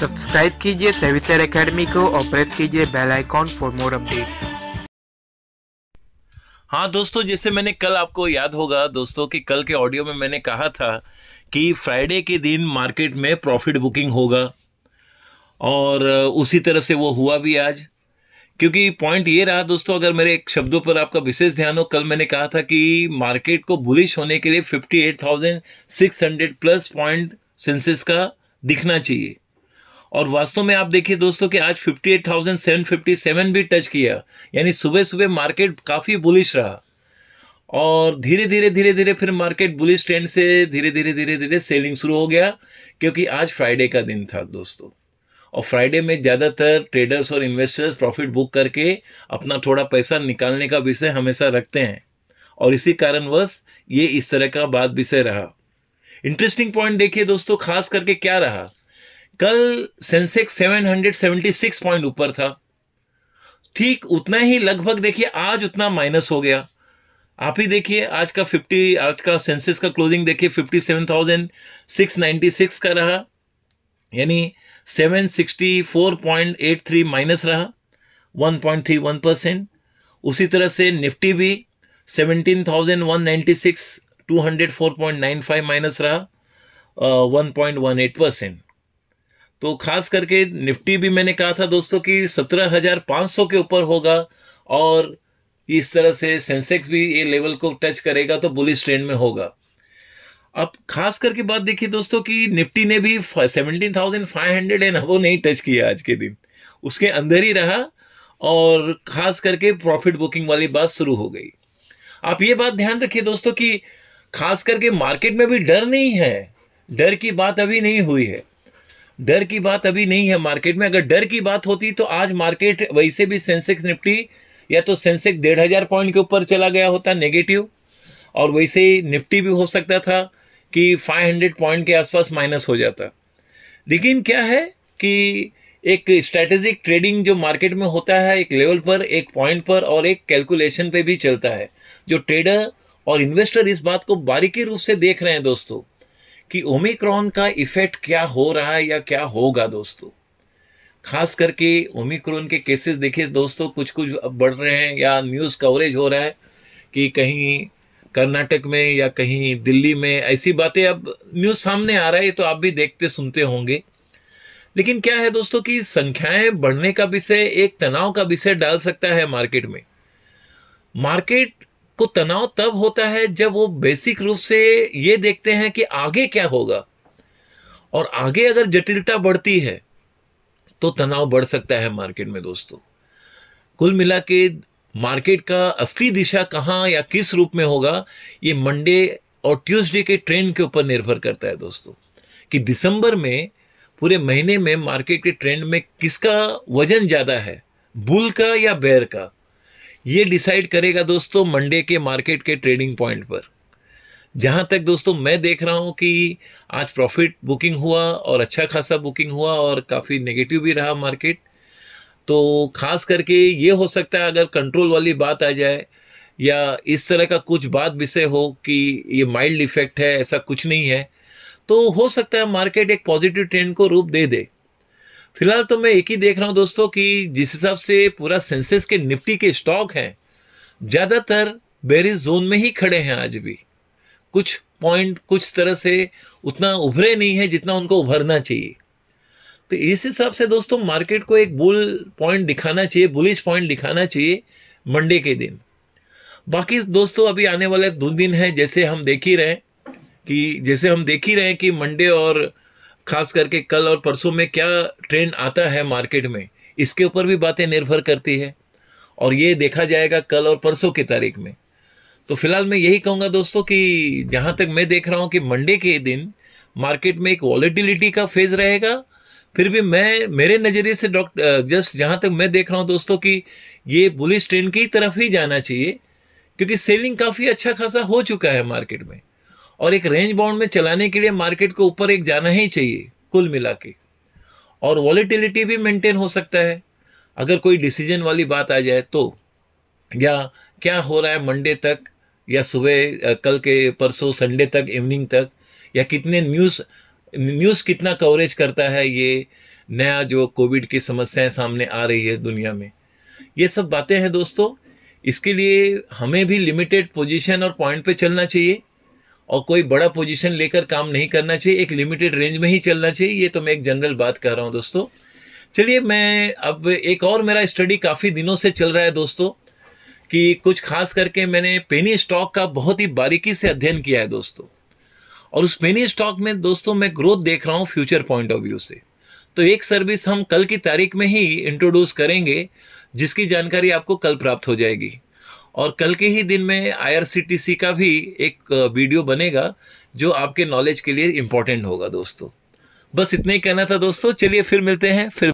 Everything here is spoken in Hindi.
सब्सक्राइब कीजिए सेविसर एकेडमी को और प्रेस कीजिए bell icon for more updates हाँ दोस्तों जैसे मैंने कल आपको याद होगा दोस्तों कि कल के ऑडियो में मैंने कहा था कि फ्राइडे के दिन मार्केट में प्रॉफिट बुकिंग होगा और उसी तरह से वो हुआ भी आज क्योंकि पॉइंट ये रहा दोस्तों अगर मेरे एक शब्दों पर आपका विशेष ध्यान हो कल मैंने कहा था कि मार्केट को बुलिश होने के लिए 58,600 प्लस पॉइंट सेंसेस का दिखना चाहिए और वास्तव में आप देखिए दोस्तों कि आज 58,757 भी टच किया यानी सुबह सुबह मार्केट काफ़ी बुलिश रहा और धीरे धीरे धीरे धीरे फिर मार्केट बुलिश ट्रेंड से धीरे धीरे धीरे धीरे सेलिंग शुरू हो गया क्योंकि आज फ्राइडे का दिन था दोस्तों और फ्राइडे में ज़्यादातर ट्रेडर्स और इन्वेस्टर्स प्रॉफिट बुक करके अपना थोड़ा पैसा निकालने का विषय हमेशा रखते हैं और इसी कारणवश ये इस तरह का बात विषय रहा इंटरेस्टिंग पॉइंट देखिए दोस्तों खास करके क्या रहा कल सेंसेक्स 776 पॉइंट ऊपर था ठीक उतना ही लगभग देखिए आज उतना माइनस हो गया आप ही देखिए आज का 50 आज का सेंसेक्स का क्लोजिंग देखिए 57,696 का रहा यानी 764.83 माइनस रहा 1.31 परसेंट उसी तरह से निफ्टी भी 17,196 204.95 माइनस रहा one point one eight percent तो खास करके निफ्टी भी मैंने कहा था दोस्तों कि सत्रह हजार पाँच सौ के ऊपर होगा और इस तरह से सेंसेक्स भी ये लेवल को टच करेगा तो बुलिस ट्रेंड में होगा अब खास करके बात देखिए दोस्तों कि निफ्टी ने भी seventeen thousand five hundred and वो नहीं टच किया आज के दिन उसके अंदर ही रहा और खास करके प्रॉफिट बुकिंग वाली बात शुरू हो गई आप ये बात ध्यान रखिए दोस्तों कि खास करके मार्केट में भी डर नहीं है डर की बात अभी नहीं हुई है डर की बात अभी नहीं है मार्केट में अगर डर की बात होती तो आज मार्केट वैसे भी सेंसेक्स निफ्टी या तो सेंसेक्स डेढ़ हज़ार पॉइंट के ऊपर चला गया होता नेगेटिव और वैसे ही निफ्टी भी हो सकता था कि 500 पॉइंट के आसपास माइनस हो जाता लेकिन क्या है कि एक स्ट्रेटेजिक ट्रेडिंग जो मार्केट में होता है एक लेवल पर एक पॉइंट पर और एक कैलकुलेशन पे भी चलता है जो ट्रेडर और इन्वेस्टर इस बात को बारीकी रूप से देख रहे हैं दोस्तों कि ओमिक्रॉन का इफेक्ट क्या हो रहा है या क्या होगा दोस्तों खास करके ओमिक्रॉन के केसेस देखिए दोस्तों कुछ कुछ बढ़ रहे हैं या न्यूज़ कवरेज हो रहा है कि कहीं कर्नाटक में या कहीं दिल्ली में ऐसी बातें अब न्यूज़ सामने आ रही है तो आप भी देखते सुनते होंगे लेकिन क्या है दोस्तों कि संख्याएं बढ़ने का विषय एक तनाव का विषय डाल सकता है मार्केट में मार्केट को तनाव तब होता है जब वो बेसिक रूप से ये देखते हैं कि आगे क्या होगा और आगे अगर जटिलता बढ़ती है तो तनाव बढ़ सकता है मार्केट में दोस्तों कुल मिला के मार्केट का असली दिशा कहाँ या किस रूप में होगा ये मंडे और ट्यूसडे के ट्रेंड के ऊपर निर्भर करता है दोस्तों कि दिसंबर में पूरे महीने में मार्केट के ट्रेंड में किसका वजन ज़्यादा है बुल का या बैर का ये डिसाइड करेगा दोस्तों मंडे के मार्केट के ट्रेडिंग पॉइंट पर जहाँ तक दोस्तों मैं देख रहा हूँ कि आज प्रॉफिट बुकिंग हुआ और अच्छा खासा बुकिंग हुआ और काफ़ी नेगेटिव भी रहा मार्केट तो खास करके ये हो सकता है अगर कंट्रोल वाली बात आ जाए या इस तरह का कुछ बात विषय हो कि ये माइल्ड इफेक्ट है ऐसा कुछ नहीं है तो हो सकता है मार्केट एक पॉजिटिव ट्रेंड को रूप दे दे फिलहाल तो मैं एक ही देख रहा हूँ दोस्तों कि जिस हिसाब से पूरा सेंसेस के निफ्टी के स्टॉक हैं ज़्यादातर बेरिस जोन में ही खड़े हैं आज भी कुछ पॉइंट कुछ तरह से उतना उभरे नहीं है जितना उनको उभरना चाहिए तो इस हिसाब से दोस्तों मार्केट को एक बुल पॉइंट दिखाना चाहिए बुलिश पॉइंट दिखाना चाहिए मंडे के दिन बाकी दोस्तों अभी आने वाले दो दिन हैं जैसे हम देख ही रहे कि जैसे हम देख ही रहे हैं कि मंडे और खास करके कल और परसों में क्या ट्रेंड आता है मार्केट में इसके ऊपर भी बातें निर्भर करती है और ये देखा जाएगा कल और परसों की तारीख में तो फिलहाल मैं यही कहूँगा दोस्तों कि जहाँ तक मैं देख रहा हूँ कि मंडे के दिन मार्केट में एक वॉलिटिलिटी का फेज रहेगा फिर भी मैं मेरे नज़रिए से डॉक्टर जस्ट जहाँ तक मैं देख रहा हूँ दोस्तों कि ये बुलिस ट्रेंड की तरफ ही जाना चाहिए क्योंकि सेलिंग काफ़ी अच्छा खासा हो चुका है मार्केट में और एक रेंज बाउंड में चलाने के लिए मार्केट को ऊपर एक जाना ही चाहिए कुल मिला के और वॉलीटिलिटी भी मेंटेन हो सकता है अगर कोई डिसीजन वाली बात आ जाए तो या क्या हो रहा है मंडे तक या सुबह कल के परसों संडे तक इवनिंग तक या कितने न्यूज़ न्यूज़ कितना कवरेज करता है ये नया जो कोविड की समस्याएं सामने आ रही है दुनिया में ये सब बातें हैं दोस्तों इसके लिए हमें भी लिमिटेड पोजीशन और पॉइंट पे चलना चाहिए और कोई बड़ा पोजीशन लेकर काम नहीं करना चाहिए एक लिमिटेड रेंज में ही चलना चाहिए ये तो मैं एक जनरल बात कह रहा हूँ दोस्तों चलिए मैं अब एक और मेरा स्टडी काफ़ी दिनों से चल रहा है दोस्तों कि कुछ खास करके मैंने पेनी स्टॉक का बहुत ही बारीकी से अध्ययन किया है दोस्तों और उस पेनी स्टॉक में दोस्तों मैं ग्रोथ देख रहा हूँ फ्यूचर पॉइंट ऑफ व्यू से तो एक सर्विस हम कल की तारीख में ही इंट्रोड्यूस करेंगे जिसकी जानकारी आपको कल प्राप्त हो जाएगी और कल के ही दिन में आई का भी एक वीडियो बनेगा जो आपके नॉलेज के लिए इम्पोर्टेंट होगा दोस्तों बस इतना ही कहना था दोस्तों चलिए फिर मिलते हैं फिर